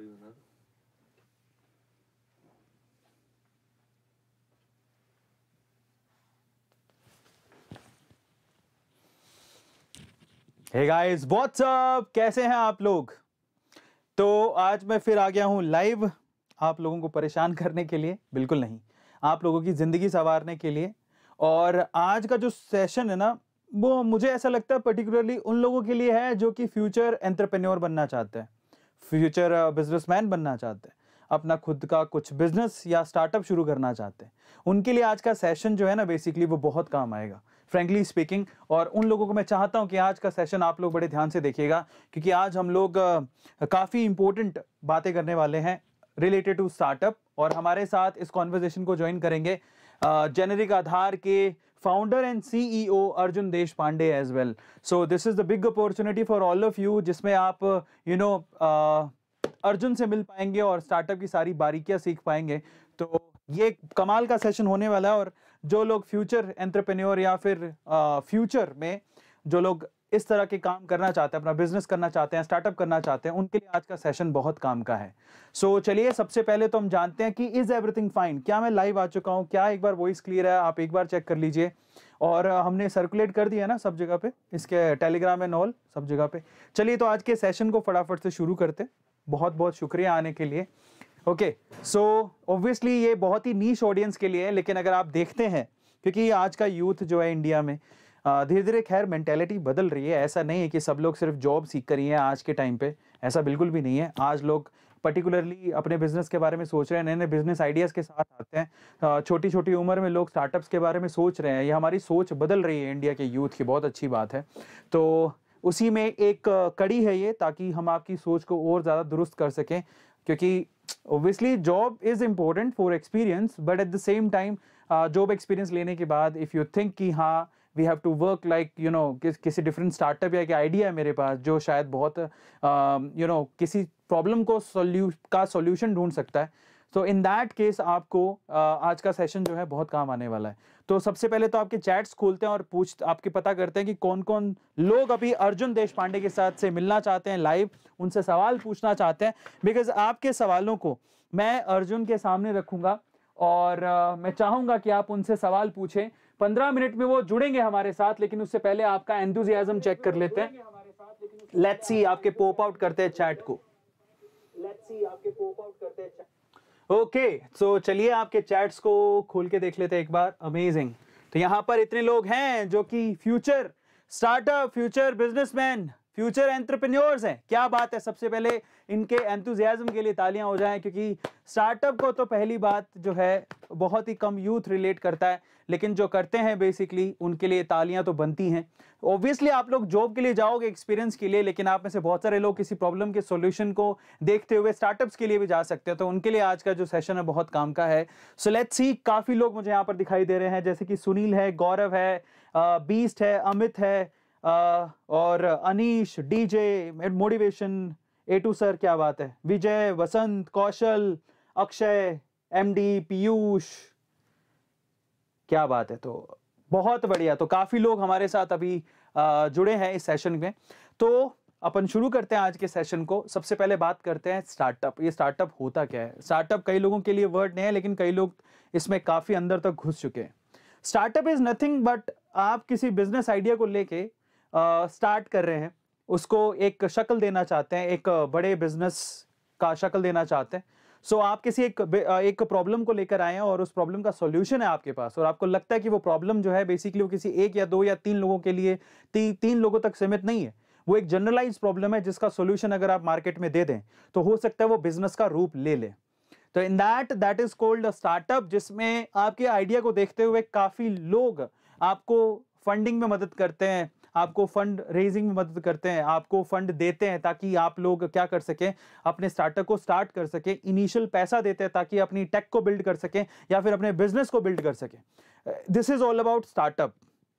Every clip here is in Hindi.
show you another. guys, what's up? कैसे हैं आप लोग तो आज मैं फिर आ गया हूं लाइव आप लोगों को परेशान करने के लिए बिल्कुल नहीं आप लोगों की ज़िंदगी संवारने के लिए और आज का जो सेशन है ना वो मुझे ऐसा लगता है पर्टिकुलरली उन लोगों के लिए है जो कि फ्यूचर एंटरप्रेन्योर बनना चाहते हैं फ्यूचर बिजनेसमैन बनना चाहते हैं अपना खुद का कुछ बिजनेस या स्टार्टअप शुरू करना चाहते हैं उनके लिए आज का सेशन जो है ना बेसिकली वो बहुत काम आएगा फ्रेंकली स्पीकिंग और उन लोगों को मैं चाहता हूँ कि आज का सेशन आप लोग बड़े ध्यान से देखिएगा क्योंकि आज हम लोग काफ़ी इंपॉर्टेंट बातें करने वाले हैं रिलेटेड टू स्टार्टअप और हमारे साथ इस कॉन्वर्जेशन को ज्वाइन करेंगे जेनरिक आधार के founder and CEO Arjun Desh Pande as well so this is the big opportunity for all of you जिसमें आप यू नो अर्जुन से मिल पाएंगे और स्टार्टअप की सारी बारीकियां सीख पाएंगे तो ये कमाल का सेशन होने वाला है और जो लोग फ्यूचर एंट्रप्रेन्योर या फिर फ्यूचर में जो लोग इस तरह के काम करना चाहते हैं अपना बिजनेस करना चाहते हैं स्टार्टअप करना चाहते हैं उनके लिए आज का सेशन बहुत काम का है सो so, चलिए सबसे पहले तो हम जानते हैं कि इज़ एवरीथिंग फाइन क्या मैं लाइव आ चुका हूँ क्या एक बार वॉइस क्लियर है आप एक बार चेक कर लीजिए और हमने सर्कुलेट कर दिया ना सब जगह पे इसके टेलीग्राम एंड ऑल सब जगह पे चलिए तो आज के सेशन को फटाफट से शुरू करते बहुत बहुत शुक्रिया आने के लिए ओके सो ऑब्वियसली ये बहुत ही नीच ऑडियंस के लिए है लेकिन अगर आप देखते हैं क्योंकि आज का यूथ जो है इंडिया में धीरे धीरे खैर मैंटेलिटी बदल रही है ऐसा नहीं है कि सब लोग सिर्फ जॉब सीख कर ही हैं आज के टाइम पे ऐसा बिल्कुल भी नहीं है आज लोग पर्टिकुलरली अपने बिजनेस के बारे में सोच रहे हैं नए नए बिजनेस आइडियाज़ के साथ आते हैं छोटी छोटी उम्र में लोग स्टार्टअप्स के बारे में सोच रहे हैं ये हमारी सोच बदल रही है इंडिया के यूथ की बहुत अच्छी बात है तो उसी में एक कड़ी है ये ताकि हम आपकी सोच को और ज़्यादा दुरुस्त कर सकें क्योंकि obviously job is important for experience but at the same time job experience लेने के बाद इफ़ यू थिंक कि हाँ we have to work like you know किसी डिफरेंट स्टार्टअप या कि आइडिया है मेरे पास जो शायद बहुत you uh, know you know, किसी प्रॉब्लम को सोल्यू का सोल्यूशन ढूंढ सकता है तो इन दैट केस आपको uh, आज का सेशन जो है बहुत काम आने वाला है तो सबसे पहले तो आपके चैट्स खोलते हैं और पूछ आपके पता करते हैं कि कौन कौन लोग अभी अर्जुन देश पांडे के साथ से मिलना चाहते हैं लाइव उनसे सवाल पूछना चाहते हैं बिकॉज आपके सवालों को मैं अर्जुन के सामने रखूंगा और uh, मैं चाहूंगा कि आप उनसे सवाल पूछें पंद्रह मिनट में वो जुड़ेंगे हमारे साथ लेकिन उससे पहले आपका एंथुजियाज्म चेक कर लेते हैं लेट्स सी आपके पोप आउट करते हैं चैट को ओके सो चलिए आपके चैट्स को खोल के देख लेते हैं एक बार अमेजिंग तो यहाँ पर इतने लोग हैं जो कि future startup future businessman future entrepreneurs हैं क्या बात है सबसे पहले इनके एंथुजियाज्म के लिए तालियां हो जाएं क्योंकि स्टार्टअप को तो पहली बात जो है बहुत ही कम यूथ रिलेट करता है लेकिन जो करते हैं बेसिकली उनके लिए तालियां तो बनती हैं ऑब्वियसली आप लोग जॉब के लिए जाओगे एक्सपीरियंस के लिए लेकिन आप में से बहुत सारे लोग किसी प्रॉब्लम के सोल्यूशन को देखते हुए स्टार्टअप्स के लिए भी जा सकते हैं तो उनके लिए आज का जो सेशन है बहुत काम का है सो लेट्स सी काफ़ी लोग मुझे यहाँ पर दिखाई दे रहे हैं जैसे कि सुनील है गौरव है बीस्ट है अमित है और Anish D motivation two sir क्या बात है विजय वसंत कौशल अक्षय एमडी पीयूष क्या बात है तो बहुत बढ़िया तो काफ़ी लोग हमारे साथ अभी जुड़े हैं इस सेशन में तो अपन शुरू करते हैं आज के सेशन को सबसे पहले बात करते हैं स्टार्टअप ये स्टार्टअप होता क्या है स्टार्टअप कई लोगों के लिए वर्ड नहीं है लेकिन कई लोग इसमें काफ़ी अंदर तक घुस चुके हैं स्टार्टअप इज़ नथिंग बट आप किसी बिजनेस आइडिया को लेके स्टार्ट कर रहे हैं उसको एक शक्ल देना चाहते हैं एक बड़े बिजनेस का शक्ल देना चाहते हैं सो so, आप किसी एक एक प्रॉब्लम को लेकर आए हैं और उस प्रॉब्लम का सॉल्यूशन है आपके पास और आपको लगता है कि वो प्रॉब्लम जो है बेसिकली वो किसी एक या दो या तीन लोगों के लिए ती, तीन लोगों तक सीमित नहीं है वो एक जनरलाइज प्रॉब्लम है जिसका सोल्यूशन अगर आप मार्केट में दे दें तो हो सकता है वो बिजनेस का रूप ले लें तो in that that is called startup जिसमें आपके आइडिया को देखते हुए काफ़ी लोग आपको फंडिंग में मदद करते हैं आपको फंड रेजिंग में मदद करते हैं आपको फंड देते हैं ताकि आप लोग क्या कर सकें अपने स्टार्टअप को स्टार्ट कर सकें इनिशियल पैसा देते हैं ताकि अपनी टेक को बिल्ड कर सकें या फिर अपने बिजनेस को बिल्ड कर सकें this is all about startup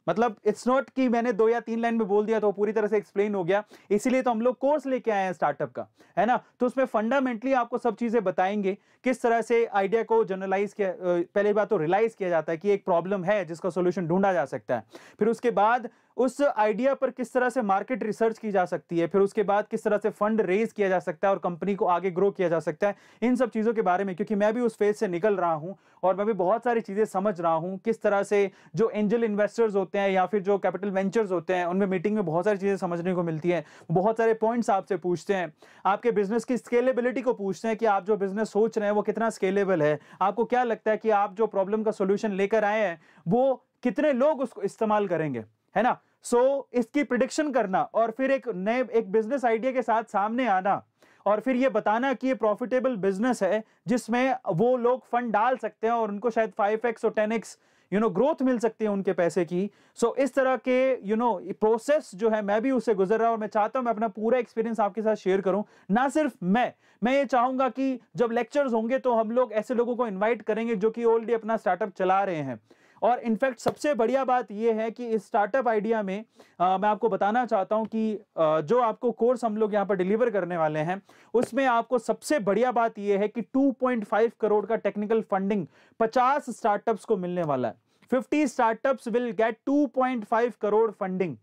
मतलब इट्स नॉट कि मैंने दो या तीन लाइन में बोल दिया तो पूरी तरह से एक्सप्लेन हो गया इसीलिए तो हम लोग कोर्स लेके आए हैं स्टार्टअप का है ना तो उसमें फंडामेंटली आपको सब चीज़ें बताएंगे किस तरह से आइडिया को जनरलाइज किया uh, पहली बात तो रियलाइज किया जाता है कि एक प्रॉब्लम है जिसका सोल्यूशन ढूंढा जा सकता है फिर उसके बाद उस आइडिया पर किस तरह से मार्केट रिसर्च की जा सकती है फिर उसके बाद किस तरह से फंड रेज किया जा सकता है और कंपनी को आगे ग्रो किया जा सकता है इन सब चीज़ों के बारे में क्योंकि मैं भी उस फेज से निकल रहा हूँ और मैं भी बहुत सारी चीज़ें समझ रहा हूँ किस तरह से जो एंजल इन्वेस्टर्स होते हैं या फिर जो कैपिटल वेंचर्स होते हैं उनमें मीटिंग में बहुत सारी चीज़ें समझने को मिलती हैं बहुत सारे पॉइंट्स आपसे पूछते हैं आपके बिजनेस की स्केलेबिलिटी को पूछते हैं कि आप जो बिजनेस सोच रहे हैं वो कितना स्केलेबल है आपको क्या लगता है कि आप जो प्रॉब्लम का सोल्यूशन लेकर आए हैं वो कितने लोग उसको इस्तेमाल करेंगे है ना सो so, इसकी प्रिडिक्शन करना और फिर एक नए एक बिजनेस आइडिया के साथ सामने आना और फिर ये बताना कि ये प्रॉफिटेबल बिजनेस है जिसमें वो लोग फंड डाल सकते हैं और उनको शायद फाइव एक्स और ten X you know growth मिल सकती है उनके पैसे की सो so, इस तरह के यू नो प्रोसेस जो है मैं भी उससे गुजर रहा हूँ और मैं चाहता हूँ मैं अपना पूरा एक्सपीरियंस आपके साथ शेयर करूँ ना सिर्फ मैं मैं ये चाहूँगा कि जब लेक्चर्स होंगे तो हम लोग ऐसे लोगों को इन्वाइट करेंगे जो कि ऑलरेडी अपना स्टार्टअप चला रहे हैं और इनफैक्ट सबसे बढ़िया बात यह है कि इस स्टार्टअप आइडिया में आ, मैं आपको बताना चाहता हूं कि आ, जो आपको कोर्स हम लोग यहां पर डिलीवर करने वाले हैं उसमें आपको सबसे बढ़िया बात यह है कि 2.5 करोड़ का टेक्निकल फंडिंग 50 स्टार्टअप्स को मिलने वाला है 50 startups will get 2.5 crore funding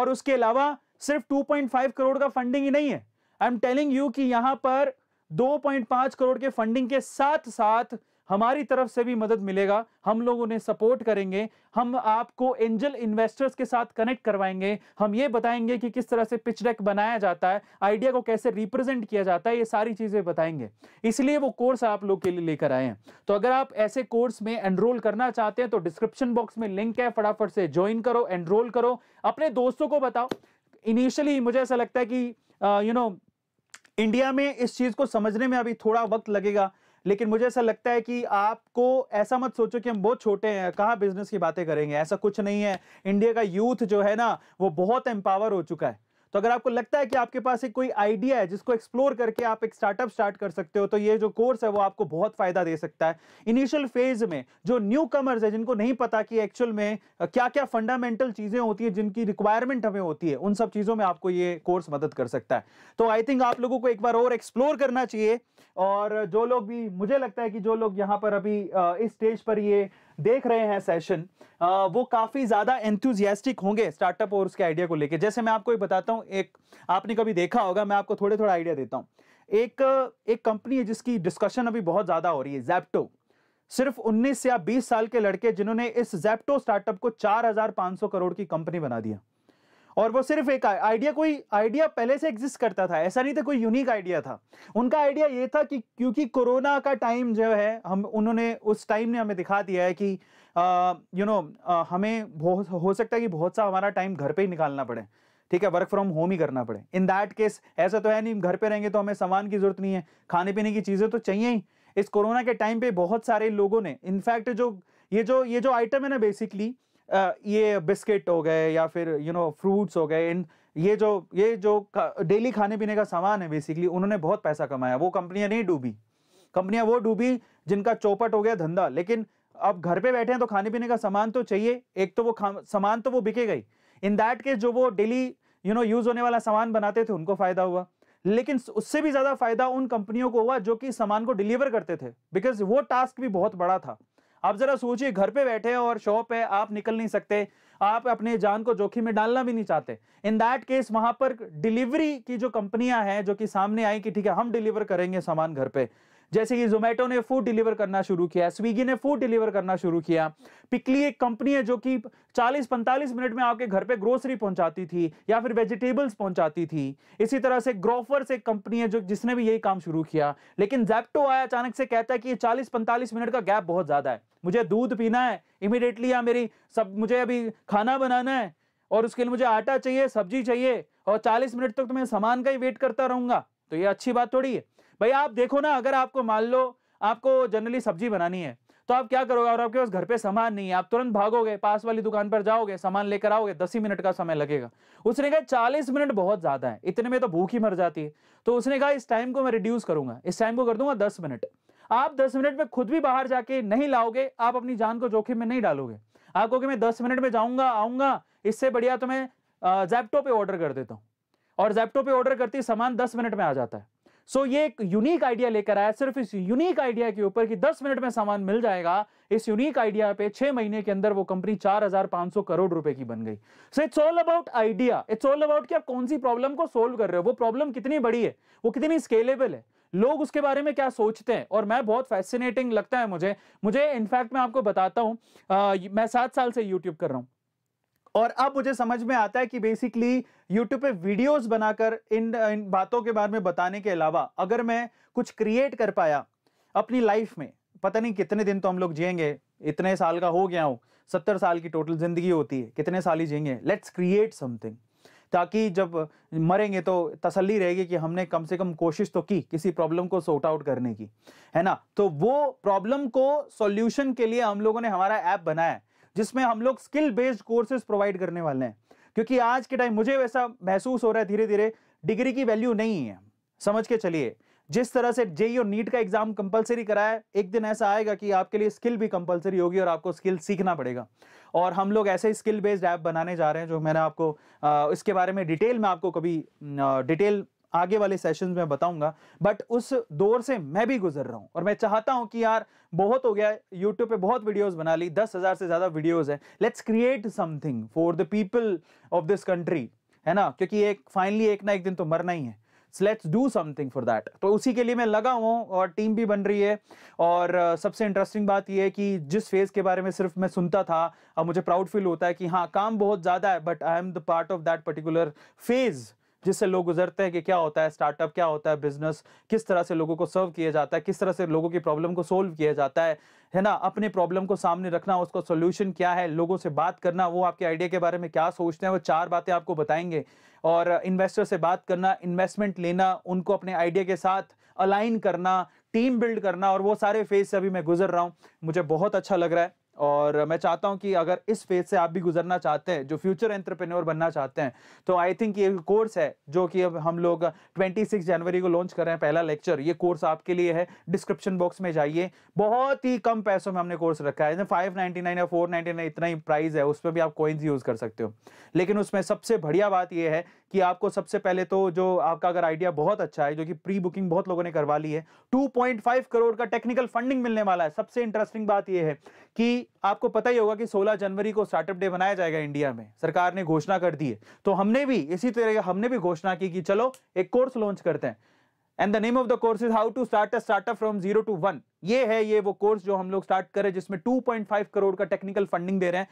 और उसके अलावा सिर्फ 2.5 करोड़ का फंडिंग ही नहीं है आई एम टेलिंग यू कि यहां पर 2.5 करोड़ के फंडिंग के साथ साथ हमारी तरफ से भी मदद मिलेगा हम लोग उन्हें सपोर्ट करेंगे हम आपको एंजल इन्वेस्टर्स के साथ कनेक्ट करवाएंगे हम ये बताएंगे कि किस तरह से पिच डेक बनाया जाता है आइडिया को कैसे रिप्रेजेंट किया जाता है ये सारी चीज़ें बताएंगे इसलिए वो कोर्स आप लोग के लिए लेकर आए हैं तो अगर आप ऐसे कोर्स में एनरोल करना चाहते हैं तो डिस्क्रिप्शन बॉक्स में लिंक है फटाफट से ज्वाइन करो एनरोल करो अपने दोस्तों को बताओ इनिशियली मुझे ऐसा लगता है कि यू नो इंडिया में इस चीज़ को समझने में अभी थोड़ा वक्त लगेगा लेकिन मुझे ऐसा लगता है कि आपको ऐसा मत सोचो कि हम बहुत छोटे हैं कहाँ बिजनेस की बातें करेंगे ऐसा कुछ नहीं है इंडिया का यूथ जो है ना वो बहुत एम्पावर हो चुका है तो अगर आपको लगता है कि आपके पास एक कोई आइडिया है जिसको एक्सप्लोर करके आप एक स्टार्टअप स्टार्ट कर सकते हो तो ये जो कोर्स है वो आपको बहुत फायदा दे सकता है इनिशियल फेज में जो न्यू कमर्स है जिनको नहीं पता कि एक्चुअल में क्या क्या फंडामेंटल चीजें होती है जिनकी रिक्वायरमेंट हमें होती है उन सब चीजों में आपको ये कोर्स मदद कर सकता है तो आई थिंक आप लोगों को एक बार और एक्सप्लोर करना चाहिए और जो लोग भी मुझे लगता है कि जो लोग यहाँ पर अभी इस स्टेज पर ये देख रहे हैं सेशन वो काफ़ी ज़्यादा एंथुजियास्टिक होंगे स्टार्टअप और उसके आइडिया को लेकर जैसे मैं आपको बताता हूँ एक आपने कभी देखा होगा मैं आपको थोड़े थोड़ा आइडिया देता हूँ एक एक कंपनी है जिसकी डिस्कशन अभी बहुत ज़्यादा हो रही है जैप्टो सिर्फ 19 या 20 साल के लड़के जिन्होंने इस जैप्टो स्टार्टअप को 4,500 करोड़ की कंपनी बना दिया और वो सिर्फ एक आइडिया कोई आइडिया पहले से एग्जिस्ट करता था ऐसा नहीं था कोई यूनिक आइडिया था उनका आइडिया ये था कि क्योंकि कोरोना का टाइम जो है हम उन्होंने उस टाइम ने हमें दिखा दिया है कि यू नो हमें बहुत हो सकता है कि बहुत सा हमारा टाइम घर पे ही निकालना पड़े ठीक है वर्क फ्रॉम होम ही करना पड़े इन दैट केस ऐसा तो है नहीं घर पर रहेंगे तो हमें सामान की जरूरत नहीं है खाने पीने की चीज़ें तो चाहिए ही इस कोरोना के टाइम पर बहुत सारे लोगों ने इनफैक्ट जो ये जो ये जो आइटम है ना बेसिकली ये बिस्किट हो गए या फिर यू नो फ्रूट्स हो गए इन ये जो ये जो डेली खाने पीने का सामान है बेसिकली उन्होंने बहुत पैसा कमाया वो कंपनियां नहीं डूबी कंपनियां वो डूबी जिनका चौपट हो गया धंधा लेकिन अब घर पे बैठे हैं तो खाने पीने का सामान तो चाहिए एक तो वो सामान तो वो बिके गई इन दैट केस जो वो डेली यू नो यूज होने वाला सामान बनाते थे उनको फायदा हुआ लेकिन उससे भी ज्यादा फायदा उन कंपनियों को हुआ जो कि सामान को डिलीवर करते थे बिकॉज वो टास्क भी बहुत बड़ा था आप जरा सोचिए घर पे बैठे हैं और शॉप है आप निकल नहीं सकते आप अपने जान को जोखिम में डालना भी नहीं चाहते इन दैट केस वहां पर डिलीवरी की जो कंपनियां हैं जो कि सामने आई कि ठीक है हम डिलीवर करेंगे सामान घर पे जैसे कि जोमेटो ने फूड डिलीवर करना शुरू किया स्विगी ने फूड डिलीवर करना शुरू किया पिकली एक कंपनी है जो कि 40-45 मिनट में आपके घर पे ग्रोसरी पहुंचाती थी या फिर वेजिटेबल्स पहुंचाती थी इसी तरह से ग्रोफर्स एक कंपनी है जो जिसने भी यही काम शुरू किया लेकिन जैप्टो आया अचानक से कहता है कि चालीस पैंतालीस मिनट का गैप बहुत ज्यादा है मुझे दूध पीना है इमिडिएटली या मेरी सब मुझे अभी खाना बनाना है और उसके लिए मुझे आटा चाहिए सब्जी चाहिए और 40 मिनट तक तो मैं सामान का ही वेट करता रहूंगा तो ये अच्छी बात थोड़ी है भाई आप देखो ना अगर आपको मान लो आपको जनरली सब्जी बनानी है तो आप क्या करोगे और आपके पास घर पे सामान नहीं है आप तुरंत भागोगे पास वाली दुकान पर जाओगे सामान लेकर आओगे दस ही मिनट का समय लगेगा उसने कहा चालीस मिनट बहुत ज्यादा है इतने में तो भूख ही मर जाती है तो उसने कहा इस टाइम को मैं रिड्यूस करूंगा इस टाइम को कर दूंगा दस मिनट आप दस मिनट में खुद भी बाहर जाके नहीं लाओगे आप अपनी जान को जोखिम में नहीं डालोगे आप कहोगे मैं दस मिनट में जाऊंगा आऊंगा इससे बढ़िया तो मैं जैप्टो पे ऑर्डर कर देता हूँ और जैप्टो पे ऑर्डर करती सामान दस मिनट में आ जाता है सो ये एक यूनिक आइडिया लेकर आया सिर्फ इस यूनिक आइडिया के ऊपर कि 10 मिनट में सामान मिल जाएगा इस यूनिक आइडिया पे छह महीने के अंदर वो कंपनी 4,500 करोड़ रुपए की बन गई so it's all about idea it's all about कि आप कौन सी प्रॉब्लम को सोल्व कर रहे हो वो प्रॉब्लम कितनी बड़ी है वो कितनी स्केलेबल है लोग उसके बारे में क्या सोचते हैं और मैं बहुत फैसिनेटिंग लगता है मुझे मुझे इनफैक्ट मैं आपको बताता हूँ मैं सात साल से यूट्यूब कर रहा हूँ और अब मुझे समझ में आता है कि बेसिकली यूट्यूब पे वीडियोस बनाकर इन इन बातों के बारे में बताने के अलावा अगर मैं कुछ क्रिएट कर पाया अपनी लाइफ में पता नहीं कितने दिन तो हम लोग जियेंगे इतने साल का हो गया हूँ सत्तर साल की टोटल जिंदगी होती है कितने साल ही जियेंगे लेट्स क्रिएट समथिंग ताकि जब मरेंगे तो तसल्ली रहेगी कि हमने कम से कम कोशिश तो की किसी प्रॉब्लम को सॉर्ट आउट करने की है ना तो वो प्रॉब्लम को सॉल्यूशन के लिए हम लोगों ने हमारा ऐप बनाया है जिसमें हम लोग स्किल बेस्ड कोर्सेज प्रोवाइड करने वाले हैं क्योंकि आज के टाइम मुझे वैसा महसूस हो रहा है धीरे धीरे डिग्री की वैल्यू नहीं है समझ के चलिए जिस तरह से जेई और नीट का एग्जाम कंपलसरी कराया एक दिन ऐसा आएगा कि आपके लिए स्किल भी कंपलसरी होगी और आपको स्किल सीखना पड़ेगा और हम लोग ऐसे ही स्किल बेस्ड ऐप बनाने जा रहे हैं जो मैंने आपको आ, इसके बारे में डिटेल में आपको कभी आ, डिटेल आगे वाले सेशन में बताऊंगा बट उस दौर से मैं भी गुजर रहा हूं और मैं चाहता हूं कि यार बहुत हो गया यूट्यूब पे बहुत वीडियोस बना ली दस हज़ार से ज़्यादा वीडियोस है let's create something for the people of this country है ना क्योंकि एक फाइनली एक ना एक दिन तो मरना ही है let's do something for that तो उसी के लिए मैं लगा हूँ और टीम भी बन रही है और uh, सबसे इंटरेस्टिंग बात यह है कि जिस फेज़ के बारे में सिर्फ मैं सुनता था अब मुझे प्राउड फील होता है कि हाँ काम बहुत ज़्यादा है but I am the part of that particular phase जिससे लोग गुजरते हैं कि क्या होता है स्टार्टअप क्या होता है बिजनेस किस तरह से लोगों को सर्व किया जाता है किस तरह से लोगों की प्रॉब्लम को सोल्व किया जाता है है ना अपने प्रॉब्लम को सामने रखना उसका सोल्यूशन क्या है लोगों से बात करना वो आपके आइडिया के बारे में क्या सोचते हैं वो चार बातें आपको बताएंगे और इन्वेस्टर से बात करना इन्वेस्टमेंट लेना उनको अपने आइडिया के साथ अलाइन करना टीम बिल्ड करना और वो सारे फेज से अभी मैं गुजर रहा हूँ मुझे बहुत अच्छा लग रहा है और मैं चाहता हूं कि अगर इस फेज से आप भी गुजरना चाहते हैं जो फ्यूचर एंटरप्रेन्योर बनना चाहते हैं तो आई थिंक ये कोर्स है जो कि अब हम लोग 26 जनवरी को लॉन्च कर रहे हैं पहला लेक्चर ये कोर्स आपके लिए है डिस्क्रिप्शन बॉक्स में जाइए बहुत ही कम पैसों में हमने कोर्स रखा है फाइव या फोर इतना ही प्राइस है उस पर भी आप कोइंस यूज़ कर सकते हो लेकिन उसमें सबसे बढ़िया बात यह है कि आपको सबसे पहले तो जो आपका अगर आइडिया बहुत अच्छा है जो कि प्री बुकिंग बहुत लोगों ने करवा ली है 2.5 करोड़ का टेक्निकल फंडिंग मिलने वाला है सबसे इंटरेस्टिंग बात यह है कि आपको पता ही होगा कि 16 जनवरी को स्टार्टअप डे बनाया जाएगा इंडिया में सरकार ने घोषणा कर दी है तो हमने भी इसी तरह हमने भी घोषणा की कि चलो एक कोर्स लॉन्च करते हैं and the name of the course is how to start a startup from zero to one ये है ये वो कोर्स जो हम लोग स्टार्ट करें जिसमें 2.5 करोड़ का टेक्निकल फंडिंग दे रहे हैं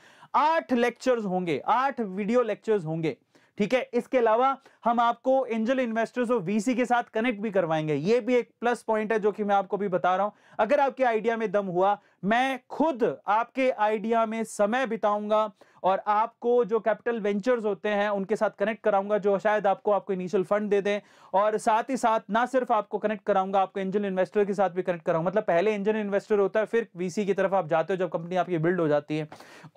आठ लेक्चर्स होंगे आठ वीडियो लेक्चर्स होंगे ठीक है इसके अलावा हम आपको एंजल इन्वेस्टर्स और वीसी के साथ कनेक्ट भी करवाएंगे ये भी एक प्लस पॉइंट है जो कि मैं आपको भी बता रहा हूं अगर आपके आइडिया में दम हुआ मैं खुद आपके आइडिया में समय बिताऊंगा और आपको जो कैपिटल वेंचर्स होते हैं उनके साथ कनेक्ट कराऊंगा जो शायद आपको आपको इनिशियल फंड दे दें और साथ ही साथ ना सिर्फ आपको कनेक्ट कराऊंगा आपको एंजल इन्वेस्टर के साथ भी कनेक्ट कराऊंगा मतलब पहले एंजल इन्वेस्टर होता है फिर वीसी की तरफ आप जाते हो जब कंपनी आपकी बिल्ड हो जाती है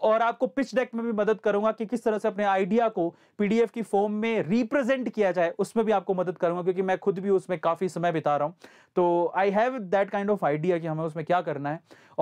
और आपको पिच डेक में भी मदद करूंगा कि किस तरह से अपने आइडिया को पीडीएफ की फॉर्म में रिप्रेजेंट किया जाए उसमें भी आपको मदद करूंगा क्योंकि मैं खुद भी उसमें काफ़ी समय बिता रहा हूँ तो I have that kind of idea कि हमें उसमें क्या करना है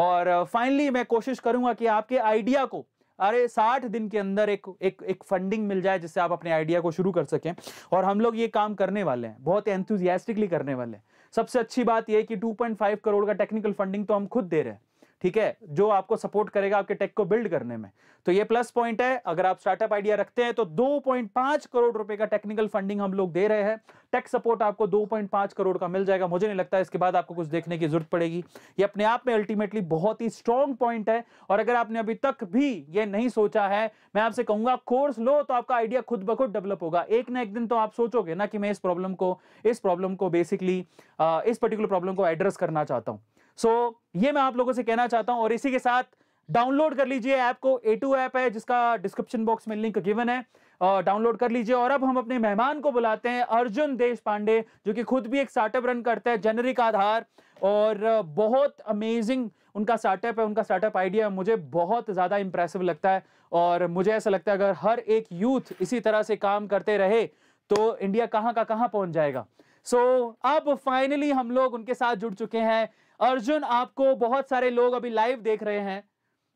और फाइनली मैं कोशिश करूंगा कि आपके आइडिया को अरे साठ दिन के अंदर एक एक एक फंडिंग मिल जाए जिससे आप अपने आइडिया को शुरू कर सकें और हम लोग ये काम करने वाले हैं बहुत एंथुजियास्टिकली करने वाले हैं सबसे अच्छी बात यह कि 2.5 करोड़ का टेक्निकल फंडिंग तो हम खुद दे रहे हैं ठीक है जो आपको सपोर्ट करेगा आपके टेक को बिल्ड करने में तो ये प्लस पॉइंट है अगर आप स्टार्टअप आइडिया रखते हैं तो 2.5 करोड़ रुपए का टेक्निकल फंडिंग हम लोग दे रहे हैं टेक सपोर्ट आपको 2.5 करोड़ का मिल जाएगा मुझे नहीं लगता इसके बाद आपको कुछ देखने की जरूरत पड़ेगी ये अपने आप में अल्टीमेटली बहुत ही स्ट्रॉन्ग पॉइंट है और अगर आपने अभी तक भी ये नहीं सोचा है मैं आपसे कहूंगा कोर्स लो तो आपका आइडिया खुद ब खुद डेवलप होगा एक ना एक दिन तो आप सोचोगे ना कि मैं इस प्रॉब्लम को इस प्रॉब्लम को बेसिकली इस पर्टिकुलर प्रॉब्लम को एड्रेस करना चाहता हूँ सो so, ये मैं आप लोगों से कहना चाहता हूं और इसी के साथ डाउनलोड कर लीजिए ऐप को ए टू ऐप है जिसका डिस्क्रिप्शन बॉक्स में लिंक गिवन है और डाउनलोड कर लीजिए और अब हम अपने मेहमान को बुलाते हैं अर्जुन देश पांडे जो कि खुद भी एक स्टार्टअप रन करते हैं जेनरिक आधार और बहुत अमेजिंग उनका स्टार्टअप है उनका स्टार्टअप आइडिया मुझे बहुत ज़्यादा इंप्रेसिव लगता है और मुझे ऐसा लगता है अगर हर एक यूथ इसी तरह से काम करते रहे तो इंडिया कहाँ का कहाँ पहुंच जाएगा सो so, अब फाइनली हम लोग उनके साथ जुड़ चुके हैं अर्जुन आपको बहुत सारे लोग अभी लाइव देख रहे हैं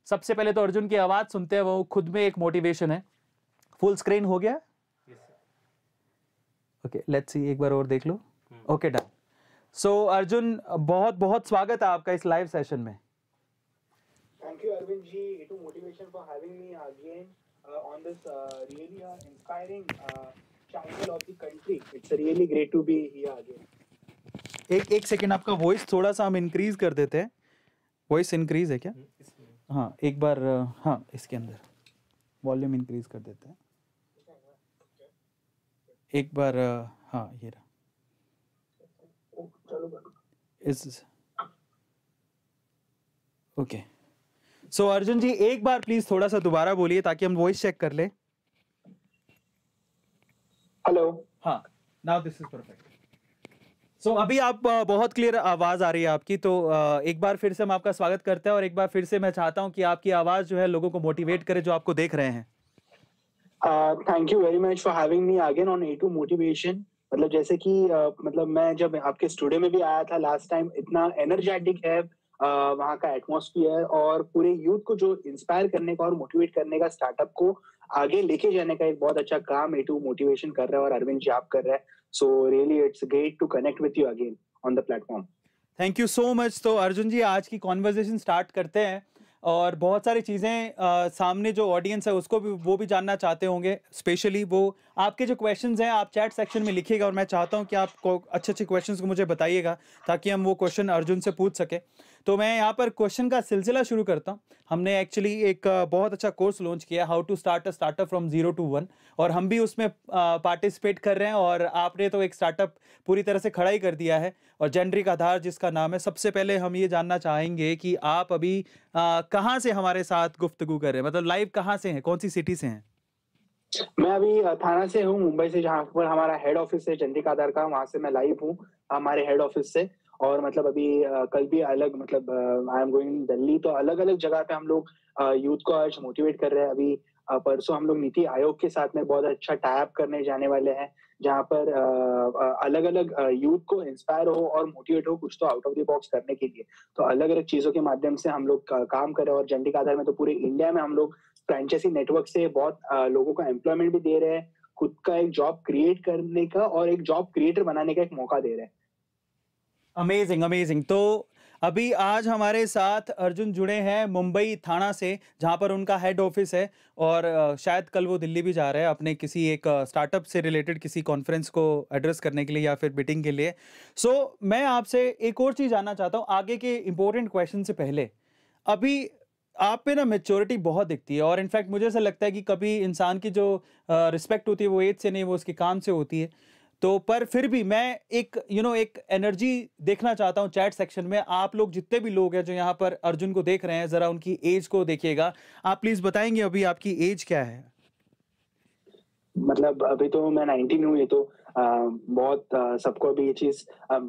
सबसे पहले तो अर्जुन की आवाज सुनते हैं वो खुद में एक मोटिवेशन है फुल स्क्रीन हो गया ओके लेट्स okay, एक बार और देख लो ओके डन सो अर्जुन बहुत बहुत स्वागत है आपका इस लाइव सेशन में thank you Arvind ji it motivation for having me again on this really inspiring channel of the country it's really great to be here again एक एक सेकेंड आपका वॉइस थोड़ा सा हम इंक्रीज कर देते हैं वॉइस इंक्रीज है क्या हम्म, हाँ एक बार हाँ इसके अंदर वॉल्यूम इंक्रीज कर देते हैं एक बार हाँ ये रहा इस ओके सो अर्जुन जी एक बार प्लीज थोड़ा सा दोबारा बोलिए ताकि हम वॉइस चेक कर ले हेलो हाँ now this is perfect so so, अभी आप बहुत क्लियर आवाज़ आ रही है आपकी तो एक बार फिर से हम आपका स्वागत करते हैं और एक बार फिर से मैं चाहता हूं कि आपकी आवाज़ जो है लोगों को मोटिवेट करे जो आपको देख रहे हैं thank you very much for having me again on A two motivation मतलब जैसे कि मतलब मैं जब आपके स्टूडियो में भी आया था लास्ट टाइम इतना एनर्जेटिक है वहाँ का एटमोस्फियर और पूरे यूथ को जो इंस्पायर करने का और मोटिवेट करने का स्टार्टअप को आगे लेके जाने का एक बहुत अच्छा काम ए टू मोटिवेशन कर रहा है और अरविंद जी आप कर रहे हैं So really, it's great to connect with you again on the platform. Thank you so much so arjun ji aaj ki conversation start karte hain और बहुत सारी चीज़ें सामने जो ऑडियंस है उसको भी वो भी जानना चाहते होंगे स्पेशली वो आपके जो क्वेश्चंस हैं आप चैट सेक्शन में लिखिएगा और मैं चाहता हूं कि आप अच्छे अच्छे क्वेश्चंस को मुझे बताइएगा ताकि हम वो क्वेश्चन अर्जुन से पूछ सकें तो मैं यहाँ पर क्वेश्चन का सिलसिला शुरू करता हूँ हमने एक्चुअली एक बहुत अच्छा कोर्स लॉन्च किया how to start a startup from zero to one और हम भी उसमें पार्टिसिपेट कर रहे हैं और आपने तो एक स्टार्टअप पूरी तरह से खड़ा ही कर दिया है और जेनरिक आधार जिसका नाम है सबसे पहले हम ये जानना चाहेंगे कि आप अभी कहाँ से हमारे साथ गुफ्तगु कर रहे हैं मतलब लाइव कहाँ से हैं कौन सी सिटी से हैं मैं अभी थाना से हूँ मुंबई से जहाँ पर हमारा हेड ऑफिस है चंद्रिका आधार का वहां से मैं लाइव हूँ हमारे हेड ऑफिस से और मतलब अभी कल भी अलग मतलब आई एम गोइंग दिल्ली तो अलग अलग जगह पे हम लोग यूथ को आज मोटिवेट कर रहे हैं अभी परसों हम लोग नीति आयोग के साथ में बहुत अच्छा टाइप करने जाने वाले हैं जहाँ पर अलग अलग यूथ को इंस्पायर हो और मोटिवेट हो कुछ तो आउट ऑफ द बॉक्स करने के लिए तो अलग अलग चीजों के माध्यम से हम लोग काम करें और जेंडिक आधार में तो पूरे इंडिया में हम लोग फ्रेंचाइजी नेटवर्क से बहुत लोगों को एम्प्लॉयमेंट भी दे रहे हैं खुद का एक जॉब क्रिएट करने का और एक जॉब क्रिएटर बनाने का एक मौका दे रहे हैं अमेजिंग अमेजिंग तो अभी आज हमारे साथ अर्जुन जुड़े हैं मुंबई थाना से जहाँ पर उनका हेड ऑफिस है और शायद कल वो दिल्ली भी जा रहे हैं अपने किसी एक स्टार्टअप से रिलेटेड किसी कॉन्फ्रेंस को एड्रेस करने के लिए या फिर मीटिंग के लिए सो so, मैं आपसे एक और चीज़ जानना चाहता हूँ आगे के इम्पोर्टेंट क्वेश्चन से पहले अभी आप पे ना मेच्योरिटी बहुत दिखती है और इनफैक्ट मुझे ऐसा लगता है कि कभी इंसान की जो रिस्पेक्ट होती है वो एज से नहीं वो उसके काम से होती है तो पर फिर भी मैं एक यू you नो know, एक एनर्जी देखना चाहता हूँ चैट सेक्शन में आप लोग जितने भी लोग हैं जो यहाँ पर अर्जुन को देख रहे हैं ज़रा उनकी एज को देखिएगा आप प्लीज़ बताएंगे अभी आपकी एज क्या है मतलब अभी तो मैं नाइनटीन हूँ ये तो आ, बहुत सबको अभी ये चीज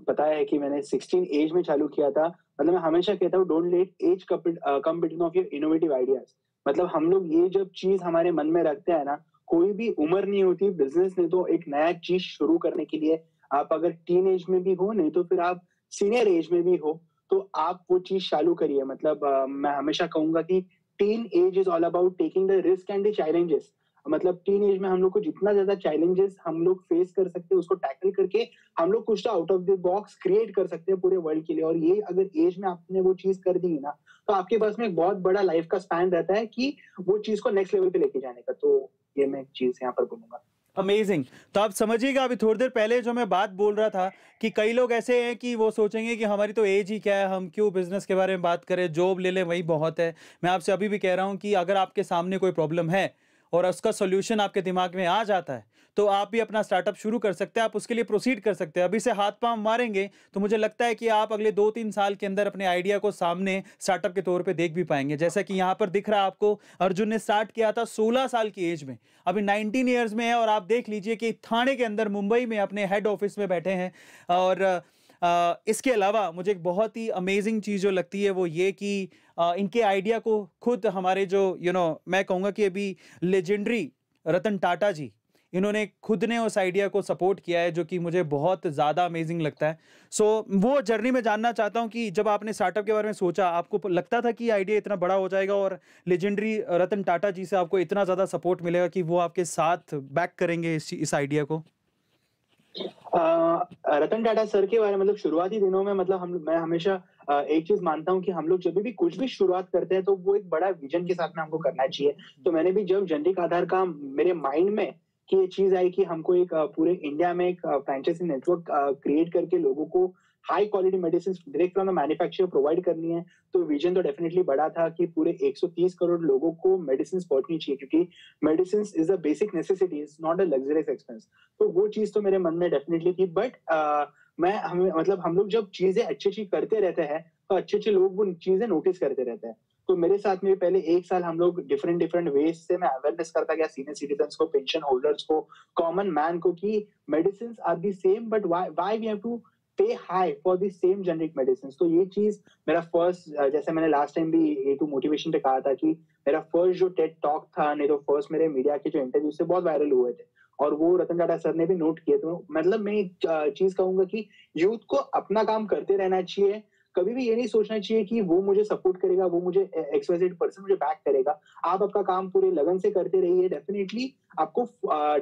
पता है कि मैंने सिक्सटीन एज में चालू किया था मतलब मैं हमेशा कहता हूँ don't let age come between of your innovative ideas मतलब हम लोग ये जब चीज हमारे मन में रखते हैं ना कोई भी उम्र नहीं होती बिजनेस नहीं तो एक नया चीज शुरू करने के लिए आप अगर टीन एज में भी हो नहीं तो फिर आप सीनियर एज में भी हो तो आप वो चीज चालू करिए मतलब आ, मैं हमेशा कहूंगा कि teenage is all about taking the risk and the challenges मतलब टीन एज में हम लोग को जितना ज्यादा चैलेंजेस हम लोग फेस कर सकते हैं उसको टैकल करके हम लोग कुछ तो out of the box create कर सकते हैं पूरे वर्ल्ड के लिए और ये अगर एज में आपने वो चीज कर दी ना तो आपके पास में एक बहुत बड़ा लाइफ का स्पैन रहता है कि वो चीज को नेक्स्ट लेवल पे लेके जाने का तो ये मैं एक चीज यहाँ पर बोलूंगा अमेजिंग तो आप समझिएगा अभी थोड़ी देर पहले जो मैं बात बोल रहा था कि कई लोग ऐसे हैं कि वो सोचेंगे कि हमारी तो एज ही क्या है हम क्यों बिजनेस के बारे में बात करें जॉब ले लें वही बहुत है मैं आपसे अभी भी कह रहा हूँ कि अगर आपके सामने कोई प्रॉब्लम है और उसका सोल्यूशन आपके दिमाग में आ जाता है तो आप भी अपना स्टार्टअप शुरू कर सकते हैं आप उसके लिए प्रोसीड कर सकते हैं अभी से हाथ पाँव मारेंगे तो मुझे लगता है कि आप अगले दो तीन साल के अंदर अपने आइडिया को सामने स्टार्टअप के तौर पर देख भी पाएंगे जैसा कि यहाँ पर दिख रहा है आपको अर्जुन ने स्टार्ट किया था सोलह साल की एज में अभी नाइनटीन ईयर्स में है और आप देख लीजिए कि थाने के अंदर मुंबई में अपने हेड ऑफिस में बैठे हैं और इसके अलावा मुझे एक बहुत ही अमेजिंग चीज़ जो लगती है वो ये कि इनके आइडिया को खुद हमारे जो यू you नो know, मैं कहूँगा कि अभी लेजेंडरी रतन टाटा जी इन्होंने खुद ने उस आइडिया को सपोर्ट किया है जो कि मुझे बहुत ज़्यादा अमेजिंग लगता है सो so, वो जर्नी में जानना चाहता हूँ कि जब आपने स्टार्टअप के बारे में सोचा आपको लगता था कि आइडिया इतना बड़ा हो जाएगा और लेजेंडरी रतन टाटा जी से आपको इतना ज़्यादा सपोर्ट मिलेगा कि वो आपके साथ बैक करेंगे इस इस आइडिया को रतन टाटा सर के बारे में मतलब शुरुआती दिनों में मतलब हम मैं हमेशा एक चीज मानता हूँ कि हम लोग जब भी कुछ भी शुरुआत करते हैं तो वो एक बड़ा विजन के साथ में हमको करना चाहिए तो मैंने भी जब जनरिक आधार का मेरे माइंड में कि ये चीज आई कि हमको एक पूरे इंडिया में एक फ्रेंचाइजी नेटवर्क क्रिएट करके लोगों को high quality medicine direct from the manufacturer provide करनी है तो विजन तो डेफिनेटली बड़ा था कि पूरे 130 करोड़ लोगों को मेडिसिन पहुंचनी चाहिए क्योंकि medicine is a basic necessity is not a luxurious expense तो वो चीज तो मेरे मन में डेफिनेटली थी बट मैं हमें मतलब हम लोग जब चीजें अच्छी अच्छी करते रहते हैं तो अच्छे अच्छे लोग वो चीजें नोटिस करते रहते हैं तो मेरे साथ में पहले एक साल हम लोग डिफरेंट डिफरेंट वेज से मैं अवेयरनेस करता गया सीनियर सिटीजन को पेंशन होल्डर्स को कॉमन मैन को कि medicine are the same but why we have to pay high for the same generic medicine तो ये चीज मेरा फर्स्ट जैसे मैंने लास्ट टाइम भी ए टू मोटिवेशन पे कहा था कि मेरा फर्स्ट जो टेट टॉक था नहीं तो फर्स्ट मेरे मीडिया के जो इंटरव्यू से बहुत वायरल हुए थे और वो रतन टाटा सर ने भी नोट किए तो मतलब मैं एक चीज कहूंगा कि यूथ को अपना काम करते रहना चाहिए कभी भी ये नहीं सोचना चाहिए कि वो मुझे सपोर्ट करेगा वो मुझे एक्सवाइजेड पर्सन मुझे बैक करेगा आप आपका काम पूरे लगन से करते रहिए डेफिनेटली आपको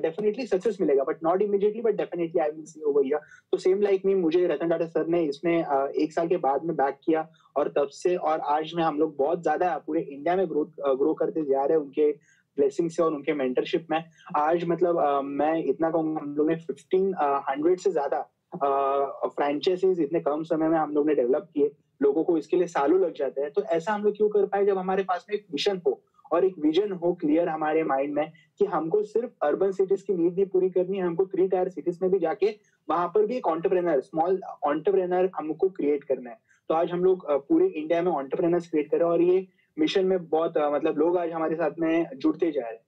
डेफिनेटली सक्सेस मिलेगा but not immediately but definitely I will see over here तो सेम लाइक मी मुझे रतन टाटा सर ने इसमें एक साल के बाद में बैक किया और तब से और आज में हम लोग बहुत ज्यादा पूरे इंडिया में ग्रोथ ग्रो करते जा रहे हैं उनके ब्लेसिंग से और उनके मेंटरशिप में आज मतलब uh, मैं इतना कहूंगा हम लोग ने फिफ्टीन हंड्रेड से ज्यादा फ्रेंचाइजीज इतने कम समय में हम लोग ने डेवलप किए लोगों को इसके लिए सालों लग जाते हैं तो ऐसा हम लोग क्यों कर पाए जब हमारे पास में एक मिशन हो और एक विजन हो क्लियर हमारे माइंड में कि हमको सिर्फ अर्बन सिटीज की नीड नहीं पूरी करनी है हमको थ्री टायर सिटीज में भी जाके वहां पर भी एक ऑन्टरप्रेनर स्मॉल ऑन्टरप्रेनर हमको क्रिएट करना है तो आज हम लोग पूरे इंडिया में ऑन्टरप्रेनर क्रिएट कर रहे हैं और ये मिशन में बहुत मतलब लोग आज हमारे साथ में जुड़ते जा रहे हैं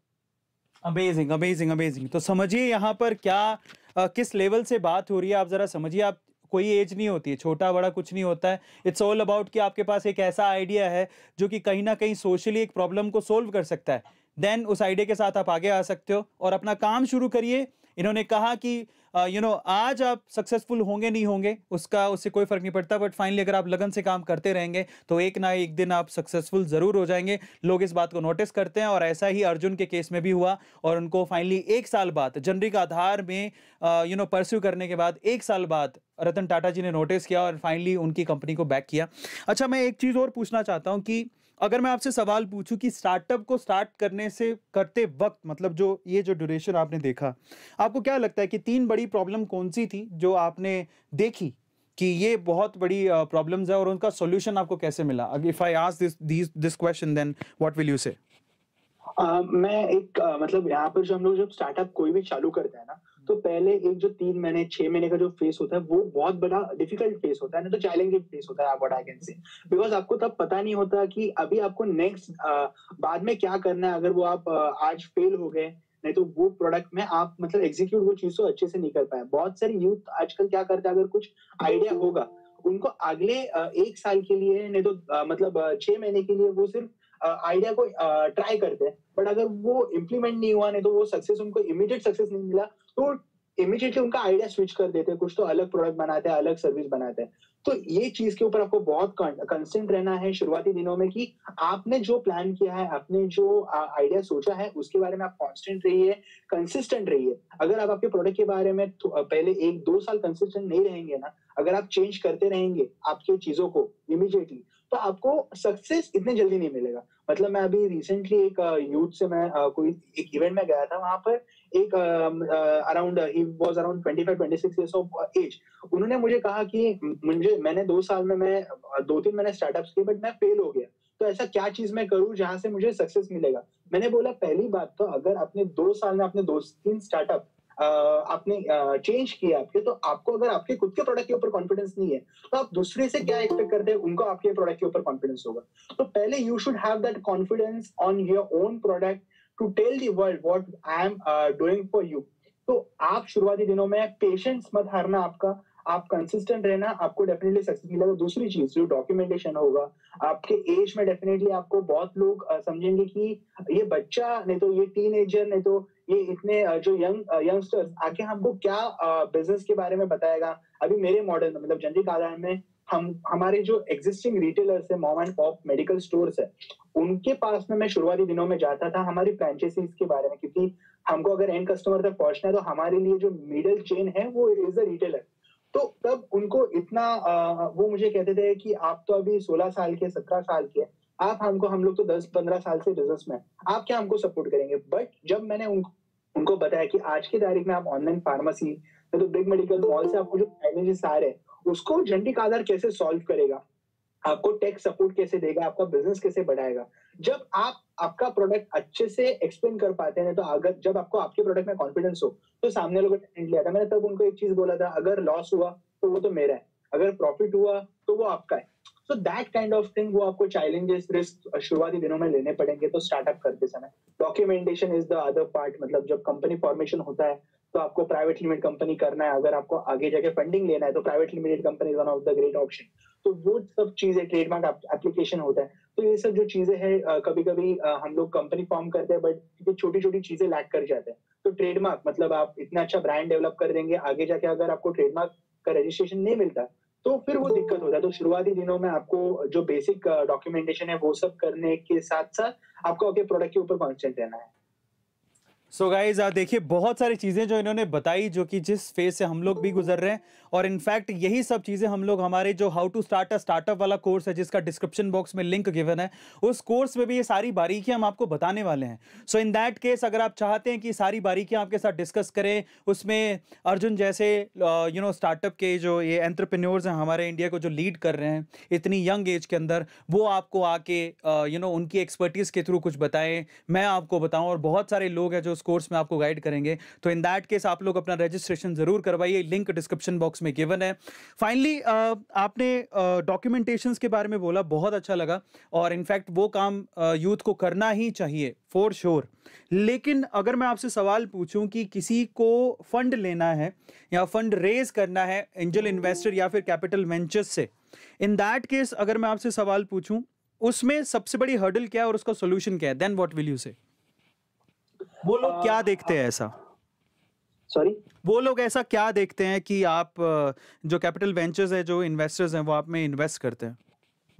अमेजिंग अमेजिंग अमेजिंग तो समझिए यहाँ पर क्या आ, किस लेवल से बात हो रही है आप ज़रा समझिए आप कोई एज नहीं होती है छोटा बड़ा कुछ नहीं होता है इट्स ऑल अबाउट कि आपके पास एक ऐसा आइडिया है जो कि कहीं ना कहीं सोशली एक प्रॉब्लम को सोल्व कर सकता है देन उस आइडिया के साथ आप आगे आ सकते हो और अपना काम शुरू करिए इन्होंने कहा कि यू uh, नो आज आप सक्सेसफुल होंगे नहीं होंगे उसका उससे कोई फर्क नहीं पड़ता बट फाइनली अगर आप लगन से काम करते रहेंगे तो एक ना एक दिन आप सक्सेसफुल ज़रूर हो जाएंगे लोग इस बात को नोटिस करते हैं और ऐसा ही अर्जुन के केस में भी हुआ और उनको फाइनली एक साल बाद जनरिक आधार में यू नो परस्यू करने के बाद एक साल बाद रतन टाटा जी ने नोटिस किया और फाइनली उनकी कंपनी को बैक किया अच्छा मैं एक चीज़ और पूछना चाहता हूँ कि अगर मैं आपसे सवाल पूछूं कि स्टार्टअप को स्टार्ट करने से करते वक्त मतलब जो ये जो ड्यूरेशन आपने देखा आपको क्या लगता है कि तीन बड़ी प्रॉब्लम कौन सी थी जो आपने देखी कि ये बहुत बड़ी प्रॉब्लम्स है और उनका सॉल्यूशन आपको कैसे मिला if I ask this this this question then what will you say मैं एक uh, मतलब यहाँ पर जो हम लोग जब स्टार्टअप कोई भी चालू करते हैं ना तो पहले एक जो तीन महीने छह महीने का जो फेस होता है वो बहुत बड़ा डिफिकल्ट फेस होता है ना तो चैलेंजिंग फेस होता है आप बड़ा कैन से बिकॉज आपको तब पता नहीं होता कि अभी आपको नेक्स्ट बाद में क्या करना है अगर वो आप आज फेल हो गए नहीं तो वो प्रोडक्ट में आप मतलब एग्जीक्यूट वो चीज को अच्छे से नहीं कर पाए बहुत सारे यूथ आजकल क्या करते हैं अगर कुछ आइडिया होगा उनको अगले एक साल के लिए नहीं तो मतलब छह महीने के लिए वो सिर्फ आइडिया को ट्राई करते हैं बट अगर वो इम्प्लीमेंट नहीं हुआ नहीं तो वो सक्सेस उनको इमीडिएट सक्सेस नहीं मिला तो इमिजिएटली उनका आइडिया स्विच कर देते हैं कुछ तो अलग प्रोडक्ट बनाते हैं अलग सर्विस बनाते हैं तो ये चीज के ऊपर आपको बहुत कंसेंट रहना है शुरुआती दिनों में कि आपने जो प्लान किया है आपने जो आइडिया सोचा है उसके बारे में आप कॉन्स्टेंट रहिए कंसिस्टेंट रहिए अगर आप आपके प्रोडक्ट के बारे में पहले एक दो साल कंसिस्टेंट नहीं रहेंगे ना अगर आप चेंज करते रहेंगे आपके चीजों को इमिजिएटली तो आपको सक्सेस इतने जल्दी नहीं मिलेगा मतलब मैं अभी रिसेंटली एक यूथ से मैं कोई एक इवेंट में गया था वहां पर एक अराउंड ही was around 25 26 years of age उन्होंने मुझे कहा कि मुझे मैंने दो साल में मैं दो तीन मैंने स्टार्टअप्स किए बट मैं फेल हो गया तो ऐसा क्या चीज मैं करूं जहां से मुझे सक्सेस मिलेगा मैंने बोला पहली बात तो अगर आपने दो साल में अपने दो तीन स्टार्टअप आपने चेंज किया आपके तो आपको अगर आपके खुद के प्रोडक्ट के ऊपर कॉन्फिडेंस नहीं है तो आप दूसरे से क्या एक्सपेक्ट करते हैं उनको आपके प्रोडक्ट के ऊपर कॉन्फिडेंस होगा तो पहले you should have that confidence on your own product to tell the world what I am doing for you तो आप शुरुआती दिनों में पेशेंस मत हारना आपका आप कंसिस्टेंट रहना आपको डेफिनेटली सक्सेस मिलेगा दूसरी चीज जो डॉक्यूमेंटेशन होगा आपके एज में डेफिनेटली आपको बहुत लोग uh, समझेंगे कि ये बच्चा नहीं तो ये टीनेजर नहीं तो ये इतने uh, जो यंग यंगस्टर्स आके हमको क्या बिजनेस uh, के बारे में बताएगा अभी मेरे मॉडल मतलब जनजी कादान में हम हमारे जो एग्जिस्टिंग रिटेलर्स है mom and pop medical stores है उनके पास में मैं शुरुआती दिनों में जाता था हमारी फ्रेंचाइजीज के बारे में क्योंकि हमको अगर एंड कस्टमर तक पहुंचना है तो हमारे लिए जो मिडिल चेन है वो इज अ रिटेलर तो तब उनको इतना आ, वो मुझे कहते थे कि आप तो अभी 16 साल के 17 साल के आप हमको हम लोग तो 10-15 साल से बिजनेस में आप क्या हमको सपोर्ट करेंगे बट जब मैंने उन, उनको बताया कि आज की तारीख में आप ऑनलाइन फार्मेसी तो बिग मेडिकल मॉल से आपको जो पैकेजेस सारे हैं उसको जेनेटिक आधार कैसे सॉल्व करेगा आपको टैक्स सपोर्ट कैसे देगा आपका बिजनेस कैसे बढ़ाएगा जब आप आपका प्रोडक्ट अच्छे से एक्सप्लेन कर पाते हैं तो अगर जब आपको आपके प्रोडक्ट में कॉन्फिडेंस हो तो सामने लोग लिया था मैंने तब उनको एक चीज बोला था अगर लॉस हुआ तो वो तो मेरा है अगर प्रॉफिट हुआ तो वो आपका है so that kind of thing वो आपको चैलेंजेस रिस्क शुरुआती दिनों में लेने पड़ेंगे तो स्टार्टअप करते समय documentation is the other part मतलब जब कंपनी फॉर्मेशन होता है तो आपको प्राइवेट लिमिटेड कंपनी करना है अगर आपको आगे जाके फंडिंग लेना है तो private limited company one of the great option तो वो सब चीजें ट्रेडमार्क एप्लीकेशन होता है तो ये सब जो चीजें हैं कभी कभी हम लोग कंपनी फॉर्म करते हैं बट छोटी छोटी चीजें लैक कर जाते हैं तो ट्रेडमार्क मतलब आप इतना अच्छा ब्रांड डेवलप कर देंगे आगे जाके अगर आपको ट्रेडमार्क का रजिस्ट्रेशन नहीं मिलता तो फिर वो दिक्कत होता है तो शुरुआती दिनों में आपको जो बेसिक डॉक्यूमेंटेशन है वो सब करने के साथ साथ आपको आपके प्रोडक्ट के ऊपर कॉन्सेंट रहना है सो गाइज आप देखिए बहुत सारी चीज़ें जो इन्होंने बताई जो कि जिस फेज से हम लोग भी गुजर रहे हैं और इनफैक्ट यही सब चीज़ें हम लोग हमारे जो how to start a startup वाला कोर्स है जिसका डिस्क्रिप्शन बॉक्स में लिंक गिवन है उस कोर्स में भी ये सारी बारीकियां हम आपको बताने वाले हैं सो इन दैट केस अगर आप चाहते हैं कि सारी बारीकियाँ आपके साथ डिस्कस करें उसमें अर्जुन जैसे यू नो स्टार्टअप के जो ये एंट्रप्रेन्योर्स हैं हमारे इंडिया को जो लीड कर रहे हैं इतनी यंग एज के अंदर वो आपको आके यू नो उनकी एक्सपर्टीज़ के थ्रू कुछ बताएं मैं आपको बताऊँ और बहुत सारे लोग हैं जो उस कोर्स में आपको गाइड करेंगे तो इन दैट केस आप लोग अपना रजिस्ट्रेशन जरूर करवाइए लिंक डिस्क्रिप्शन बॉक्स में गिवन है फाइनली आपने डॉक्यूमेंटेशन के बारे में बोला बहुत अच्छा लगा और इनफैक्ट वो काम यूथ को करना ही चाहिए फॉर श्योर sure. लेकिन अगर मैं आपसे सवाल पूछूं कि किसी को फंड लेना है या फंड रेज करना है एंजल इन्वेस्टर या फिर कैपिटल वेंचर्स से इन दैट केस अगर मैं आपसे सवाल पूछूं उसमें सबसे बड़ी हर्डल क्या है और उसका सोल्यूशन क्या है देन व्हाट विल यू से वो लोग आ, क्या देखते हैं ऐसा सॉरी वो लोग ऐसा क्या देखते हैं कि आप जो कैपिटल वेंचर्स है जो इन्वेस्टर्स हैं वो आप में इन्वेस्ट करते हैं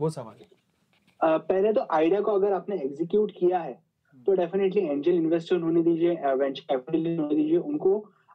वो सवाल है पहले तो आइडिया को अगर आपने एग्जीक्यूट किया है हम्म। तो डेफिनेटली एंजल इन्वेस्टर होने दीजिए वेंचर कैपिटल होने दीजिए उनको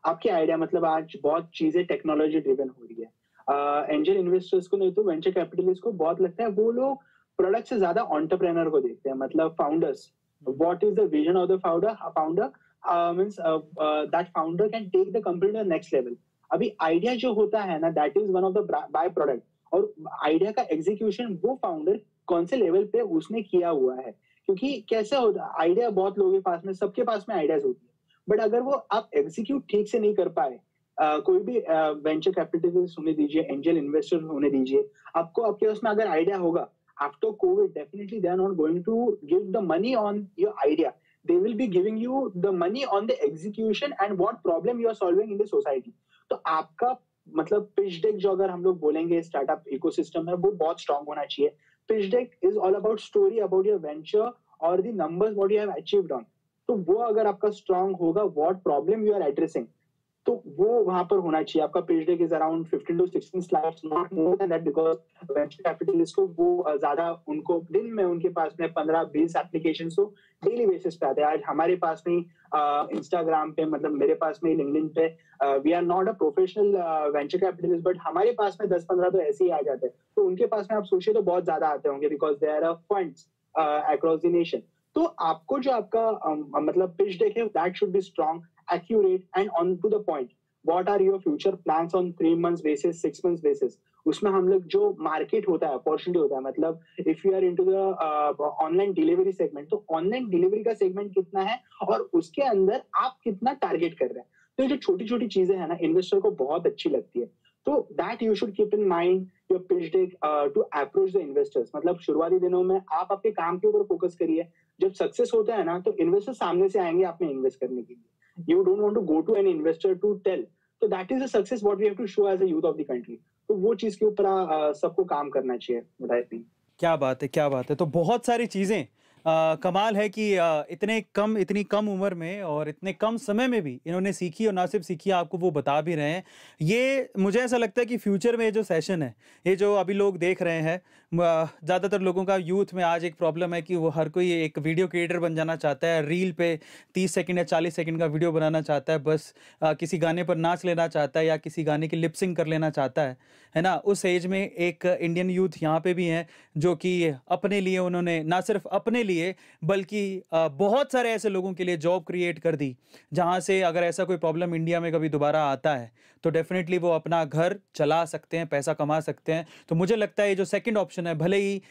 आपके आइडिया मतलब आज बहुत चीजें टेक्नोलॉजी ड्रिवन हो रही है एंजल इन्वेस्टर्स को नहीं तो वेंचर कैपिटलिस्ट को बहुत लगता है वो लोग प्रोडक्ट से ज्यादा ऑन्टरप्रेनर को देखते हैं मतलब founders what is the vision of the founder uh, founder uh, means uh, uh, that founder can take the company to the next level अभी आइडिया जो होता है ना that is one of the by product और आइडिया का एग्जीक्यूशन वो फाउंडर कौन से लेवल पे उसने किया हुआ है क्योंकि कैसे होता है आइडिया बहुत लोगों के पास में सबके पास में आइडियाज होती है बट अगर वो आप एग्जीक्यूट ठीक से नहीं कर पाए Uh, कोई भी वेंचर कैपिटलिस्ट होने दीजिए एंजल इन्वेस्टर होने दीजिए आपको आपके उसमें अगर आइडिया होगा after COVID, definitely they are not going to give the money on your idea. They will be giving you the money on the execution and what problem you are solving in the society. तो आपका मतलब पिच डेक जो अगर हम लोग बोलेंगे स्टार्टअप इकोसिस्टम है वो बहुत स्ट्रांग होना चाहिए pitch deck is all about story about your venture और the numbers what you have achieved on तो वो अगर आपका स्ट्रांग होगा what problem you are addressing तो वो वहां पर होना चाहिए आपका page deck is around fifteen to sixteen slides not more than that because venture capitalist को वो ज्यादा उनको दिन में उनके पास में पंद्रह बीस एप्लीकेशन तो डेली बेसिस पे आते हैं आज हमारे पास में इंस्टाग्राम पे मतलब मेरे पास में लिंक्डइन पे we are not a professional venture capitalist but हमारे पास में दस पंद्रह तो ऐसे ही आ जाते हैं तो उनके पास में आप सोचिए तो बहुत ज्यादा आते होंगे because they are a fund across the nation तो आपको जो आपका मतलब पिच डेक है that should be strong accurate and on to the point what are your future plan on three month basis six month basis उसमें हम लोग जो मार्केट होता है अपॉर्चुनिटी होता है मतलब if you are into the online delivery segment तो ऑनलाइन डिलीवरी का सेगमेंट कितना है और उसके अंदर आप कितना टारगेट कर रहे हैं तो ये जो छोटी छोटी चीजें है ना इन्वेस्टर को बहुत अच्छी लगती है तो that you should keep in mind your pitch deck to approach the investors मतलब शुरुआती दिनों में आप अपने काम के ऊपर फोकस करिए जब सक्सेस होता है ना तो इन्वेस्टर सामने से आएंगे आपने इन्वेस्ट करने के लिए you don't want to go to an investor to tell तो that is a success what we have to show as a youth of the country तो वो चीज के ऊपर सबको काम करना चाहिए क्या बात है क्या बात है तो बहुत सारी चीजें आ, कमाल है कि आ, इतने कम इतनी कम उम्र में और इतने कम समय में भी इन्होंने सीखी और ना सिर्फ सीखी आपको वो बता भी रहे हैं ये मुझे ऐसा लगता है कि फ्यूचर में ये जो सेशन है ये जो अभी लोग देख रहे हैं ज़्यादातर लोगों का यूथ में आज एक प्रॉब्लम है कि वो हर कोई एक वीडियो क्रिएटर बन जाना चाहता है रील पे तीस सेकेंड या चालीस सेकेंड का वीडियो बनाना चाहता है बस आ, किसी गाने पर नाच लेना चाहता है या किसी गाने की लिपसिंग कर लेना चाहता है है ना उस एज में एक इंडियन यूथ यहाँ पे भी हैं जो कि अपने लिए उन्होंने ना सिर्फ अपने लिए बल्कि बहुत सारे ऐसे लोगों के लिए जॉब क्रिएट कर दी जहाँ से अगर ऐसा कोई प्रॉब्लम इंडिया में कभी दोबारा आता है तो डेफिनेटली वो अपना घर चला सकते हैं पैसा कमा सकते हैं तो मुझे लगता है जो सेकेंड ऑप्शन है भले ही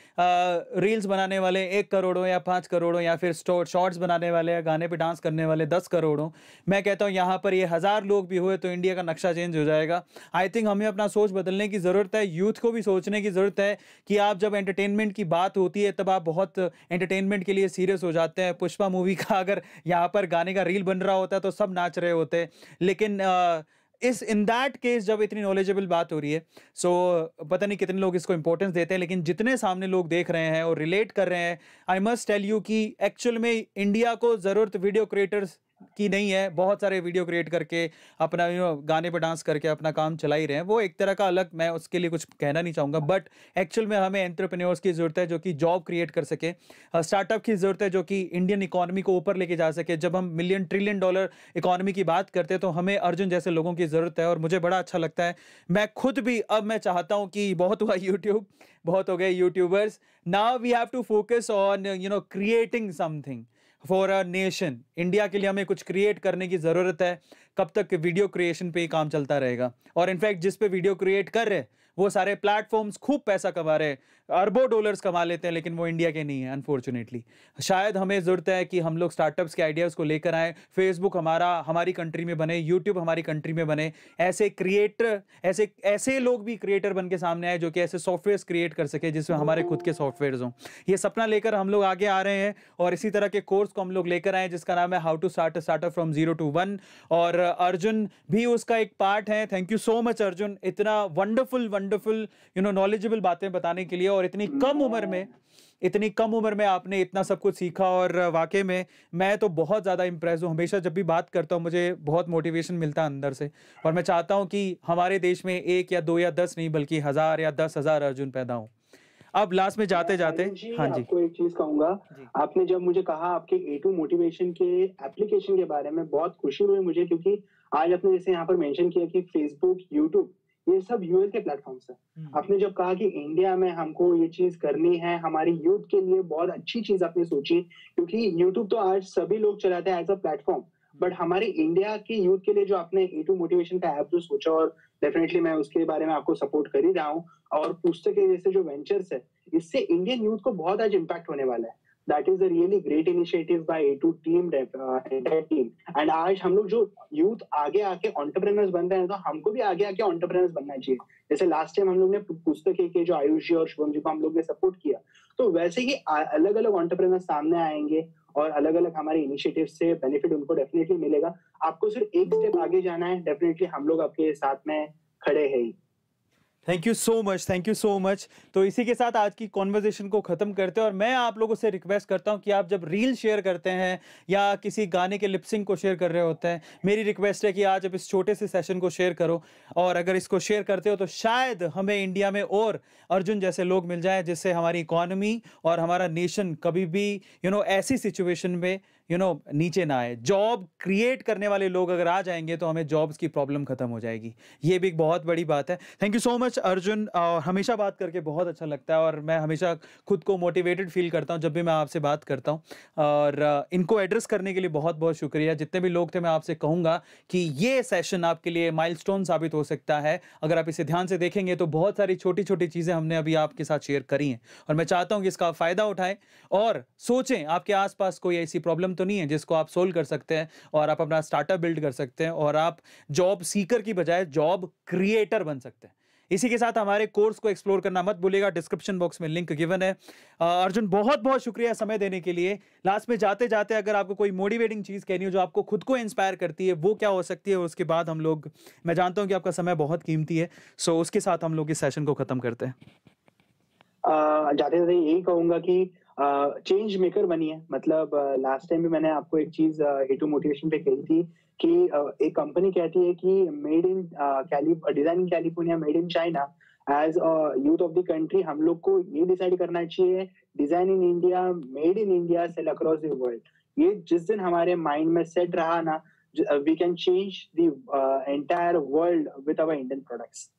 रील्स बनाने वाले एक करोड़ों या पाँच करोड़ों या फिर शॉर्ट्स बनाने वाले या गाने पर डांस करने वाले दस करोड़ों मैं कहता हूँ यहाँ पर ये हज़ार लोग भी हुए तो इंडिया का नक्शा चेंज हो जाएगा आई थिंक हमें अपना सोच बदलने की की ज़रूरत है यूथ को भी सोचने की ज़रूरत है कि आप जब एंटरटेनमेंट की बात होती है तब आप बहुत एंटरटेनमेंट के लिए सीरियस हो जाते हैं पुष्पा मूवी का अगर यहाँ पर गाने का रील बन रहा होता है तो सब नाच रहे होते हैं लेकिन आ, इस इन दैट केस जब इतनी नॉलेजेबल बात हो रही है सो so, पता नहीं कितने लोग इसको इंपॉर्टेंस देते हैं लेकिन जितने सामने लोग देख रहे हैं और रिलेट कर रहे हैं आई मस्ट टेल यू कि एक्चुअल में इंडिया को ज़रूरत वीडियो क्रिएटर्स कि नहीं है बहुत सारे वीडियो क्रिएट करके अपना यू नो गाने पर डांस करके अपना काम चला ही रहे हैं वो एक तरह का अलग मैं उसके लिए कुछ कहना नहीं चाहूँगा बट एक्चुअल में हमें एंट्रप्रेन्योर्स की ज़रूरत है जो कि जॉब क्रिएट कर सके स्टार्टअप की ज़रूरत है जो कि इंडियन इकोनॉमी को ऊपर लेके जा सके जब हम मिलियन ट्रिलियन डॉलर इकोनॉमी की बात करते हैं तो हमें अर्जुन जैसे लोगों की ज़रूरत है और मुझे बड़ा अच्छा लगता है मैं खुद भी अब मैं चाहता हूँ कि बहुत हुआ यूट्यूब बहुत हो गए YouTubers now we have to focus on you know creating something for a nation India के लिए हमें कुछ क्रिएट करने की ज़रूरत है कब तक वीडियो क्रिएशन पे ही काम चलता रहेगा और इनफैक्ट जिस पे वीडियो क्रिएट कर रहे वो सारे प्लेटफॉर्म्स खूब पैसा कमा रहे अरबों डॉलर्स कमा लेते हैं लेकिन वो इंडिया के नहीं है अनफॉर्चुनेटली शायद हमें ज़रूरत है कि हम लोग स्टार्टअप्स के आइडियाज़ को लेकर आएँ फेसबुक हमारा हमारी कंट्री में बने यूट्यूब हमारी कंट्री में बने ऐसे क्रिएटर ऐसे ऐसे लोग भी क्रिएटर बन के सामने आए जो कि ऐसे सॉफ्टवेयर क्रिएट कर सके जिसमें हमारे खुद के सॉफ्टवेयर हों ये सपना लेकर हम लोग आगे आ रहे हैं और इसी तरह के कोर्स को हम लोग लेकर आए जिसका नाम है how to start startup from zero to one और अर्जुन भी उसका एक पार्ट है thank you so much Arjun इतना wonderful wonderful you know knowledgeable बातें बताने के लिए और इतनी कम उम्र में इतनी कम उम्र में आपने इतना सब कुछ सीखा और वाकई में मैं तो बहुत ज़्यादा इम्प्रेस हूँ हमेशा जब भी बात करता हूँ मुझे बहुत मोटिवेशन मिलता है अंदर से और मैं चाहता हूँ कि हमारे देश में एक या दो या दस नहीं बल्कि हज़ार या दस हज़ार अर्जुन पैदा हों अब लास्ट में जाते जाते जी, हाँ जी आपको एक चीज कहूंगा आपने जब मुझे कहा आपके ए टू मोटिवेशन के एप्लीकेशन के बारे में बहुत खुशी हुई मुझे क्योंकि आज आपने जैसे यहाँ पर मेंशन किया कि फेसबुक यूट्यूब ये सब यूएस के प्लेटफॉर्म्स है हम्म। आपने जब कहा कि इंडिया में हमको ये चीज करनी है हमारी यूथ के लिए बहुत अच्छी चीज आपने सोची क्योंकि यूट्यूब तो आज सभी लोग चलाते हैं एज अ प्लेटफॉर्म बट हमारे इंडिया के यूथ के लिए जो आपने ए टू मोटिवेशन का ऐप जो सोचा और डेफिनेटली मैं उसके बारे में आपको सपोर्ट कर ही रहा हूँ और पुस्तक के जैसे जो वेंचर्स है इससे इंडियन यूथ को बहुत आज इम्पैक्ट होने वाला है that is a really great initiative by A two team team and आज हम लोग जो यूथ आगे आके ऑन्टरप्रेनर्स बन रहे हैं तो हमको भी आगे आके ऑन्टरप्रेनर्स बनना चाहिए जैसे लास्ट टाइम हम लोग ने पुस्तक के जो आयुष जी और शुभम जी को हम लोग ने सपोर्ट किया तो वैसे ही अलग अलग ऑन्टरप्रेनर सामने आएंगे और अलग अलग हमारे इनिशिएटिव से बेनिफिट उनको डेफिनेटली मिलेगा आपको सिर्फ एक स्टेप आगे जाना है डेफिनेटली हम लोग आपके साथ में खड़े हैं thank you so much thank you so much तो इसी के साथ आज की कॉन्वर्जेशन को ख़त्म करते हैं और मैं आप लोगों से रिक्वेस्ट करता हूँ कि आप जब रील शेयर करते हैं या किसी गाने के लिपसिंग को शेयर कर रहे होते हैं मेरी रिक्वेस्ट है कि आज आप इस छोटे से सेशन को शेयर करो और अगर इसको शेयर करते हो तो शायद हमें इंडिया में और अर्जुन जैसे लोग मिल जाए जिससे हमारी इकॉनमी और हमारा नेशन कभी भी यू you नो know, ऐसी सिचुएशन में यू नो नीचे ना आए जॉब क्रिएट करने वाले लोग अगर आ जाएंगे तो हमें जॉब्स की प्रॉब्लम खत्म हो जाएगी ये भी एक बहुत बड़ी बात है thank you so much Arjun और हमेशा बात करके बहुत अच्छा लगता है और मैं हमेशा खुद को मोटिवेटेड फील करता हूँ जब भी मैं आपसे बात करता हूँ और इनको एड्रेस करने के लिए बहुत बहुत शुक्रिया जितने भी लोग थे मैं आपसे कहूँगा कि ये सेशन आपके लिए माइल साबित हो सकता है अगर आप इसे ध्यान से देखेंगे तो बहुत सारी छोटी छोटी चीज़ें हमने अभी आपके साथ शेयर करी हैं और मैं चाहता हूँ कि इसका फ़ायदा उठाएं और सोचें आपके आसपास कोई ऐसी प्रॉब्लम तो नहीं है जिसको आप सोल्व कर सकते हैं और आप अपना स्टार्टअप बिल्ड कर सकते हैं और आप जॉब सीकर की बजाय जॉब क्रिएटर बन सकते हैं इसी के साथ हमारे कोर्स को एक्सप्लोर करना मत भूलिएगा डिस्क्रिप्शन बॉक्स में लिंक गिवन है अर्जुन बहुत बहुत शुक्रिया समय देने के लिए लास्ट में जाते जाते अगर आपको कोई मोटिवेटिंग चीज़ कहनी हो जो आपको खुद को इंस्पायर करती है वो क्या हो सकती है उसके बाद हम लोग मैं जानता हूं कि आपका समय बहुत कीमती है सो उसके साथ हम लोग इस सेशन को ख़त्म करते हैं जाते जाते यही कहूंगा कि चेंज मेकर बनी है मतलब लास्ट टाइम भी मैंने आपको एक चीज हेटू मोटिवेशन पे कही थी कि uh, एक कंपनी कहती है कि made in design in California made in China as youth of the country हम लोग को ये डिसाइड करना चाहिए design in India made in India sell across the world ये जिस दिन हमारे माइंड में सेट रहा ना we can change the entire world with our Indian products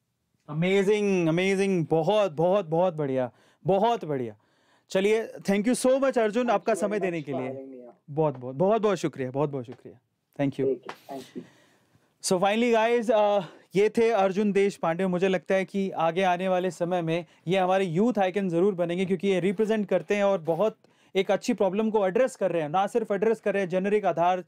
amazing amazing बहुत बहुत बहुत बढ़िया बहुत बढ़िया चलिए thank you so much Arjun आपका समय देने के लिए बहुत बहुत बहुत बहुत शुक्रिया बहुत बहुत शुक्रिया thank you so finally guys ये थे अर्जुन देश पांडे मुझे लगता है कि आगे आने वाले समय में ये हमारे यूथ आइकन ज़रूर बनेंगे क्योंकि ये रिप्रेजेंट करते हैं और बहुत एक अच्छी प्रॉब्लम को एड्रेस कर रहे हैं ना सिर्फ एड्रेस कर रहे हैं जेनरिक आधार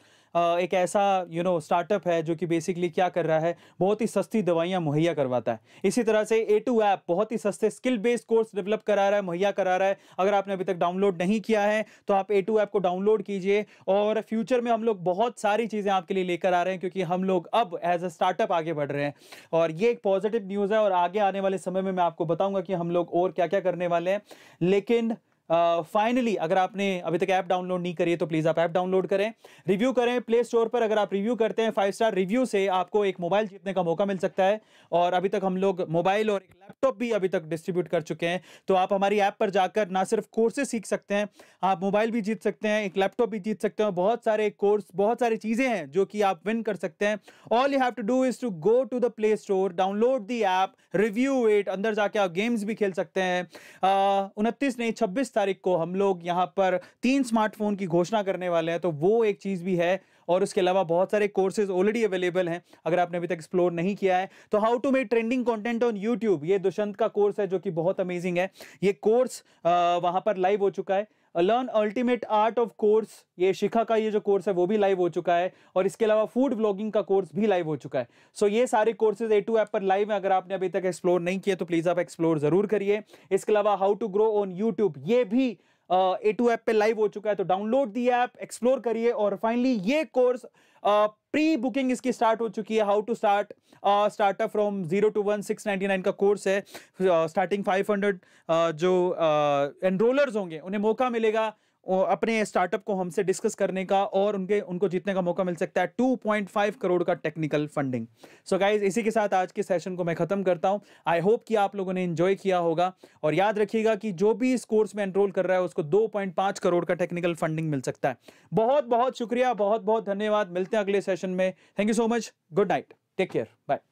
एक ऐसा यू नो स्टार्टअप है जो कि बेसिकली क्या कर रहा है बहुत ही सस्ती दवाइयाँ मुहैया करवाता है इसी तरह से ए टू ऐप बहुत ही सस्ते स्किल बेस्ड कोर्स डेवलप करा रहा है मुहैया करा रहा है अगर आपने अभी तक डाउनलोड नहीं किया है तो आप ए टू ऐप को डाउनलोड कीजिए और फ्यूचर में हम लोग बहुत सारी चीज़ें आपके लिए लेकर आ रहे हैं क्योंकि हम लोग अब एज अ स्टार्टअप आगे बढ़ रहे हैं और ये एक पॉजिटिव न्यूज़ है और आगे आने वाले समय में मैं आपको बताऊंगा कि हम लोग और क्या क्या करने वाले हैं लेकिन फाइनली uh, अगर आपने अभी तक ऐप डाउनलोड नहीं करी है तो प्लीज़ आप ऐप डाउनलोड करें रिव्यू करें प्ले स्टोर पर अगर आप रिव्यू करते हैं फाइव स्टार रिव्यू से आपको एक मोबाइल जीतने का मौका मिल सकता है और अभी तक हम लोग मोबाइल और एक लैपटॉप भी अभी तक डिस्ट्रीब्यूट कर चुके हैं तो आप हमारी ऐप पर जाकर ना सिर्फ कोर्सेज सीख सकते हैं आप मोबाइल भी जीत सकते हैं एक लैपटॉप भी जीत सकते हैं बहुत सारे कोर्स बहुत सारी चीज़ें हैं जो कि आप विन कर सकते हैं all you have to do is to go to the play store download the app review it अंदर जाके आप गेम्स भी खेल सकते हैं उनतीस नहीं छब्बीस तारीख को हम लोग यहाँ पर तीन स्मार्टफोन की घोषणा करने वाले हैं तो वो एक चीज़ भी है और उसके अलावा बहुत सारे कोर्सेज ऑलरेडी अवेलेबल हैं अगर आपने अभी तक एक्सप्लोर नहीं किया है तो how to make trending content on YouTube ये दुष्यंत का कोर्स है जो कि बहुत अमेजिंग है ये कोर्स वहाँ पर लाइव हो चुका है learn ultimate art of course ये शिखा का ये जो कोर्स है वो भी लाइव हो चुका है और इसके अलावा फूड ब्लॉगिंग का कोर्स भी लाइव हो चुका है सो so, ये सारे कोर्सेज ए टू ऐप पर लाइव है अगर आपने अभी तक एक्सप्लोर नहीं किया तो प्लीज़ आप एक्सप्लोर ज़रूर करिए इसके अलावा how to grow on YouTube ये भी ए टू ऐप पे लाइव हो चुका है तो डाउनलोड दी ऐप एक्सप्लोर करिए और फाइनली ये कोर्स प्री बुकिंग इसकी स्टार्ट हो चुकी है how to start startup from zero to one six ninety nine का कोर्स है स्टार्टिंग फाइव हंड्रेड जो एनरोलर्स uh, होंगे उन्हें मौका मिलेगा अपने स्टार्टअप को हमसे डिस्कस करने का और उनके उनको जीतने का मौका मिल सकता है 2.5 करोड़ का टेक्निकल फंडिंग सो गाइज इसी के साथ आज के सेशन को मैं ख़त्म करता हूँ आई होप कि आप लोगों ने इन्जॉय किया होगा और याद रखिएगा कि जो भी इस कोर्स में एनरोल कर रहा है उसको 2.5 करोड़ का टेक्निकल फंडिंग मिल सकता है बहुत बहुत शुक्रिया बहुत बहुत धन्यवाद मिलते हैं अगले सेशन में thank you so much good night take care bye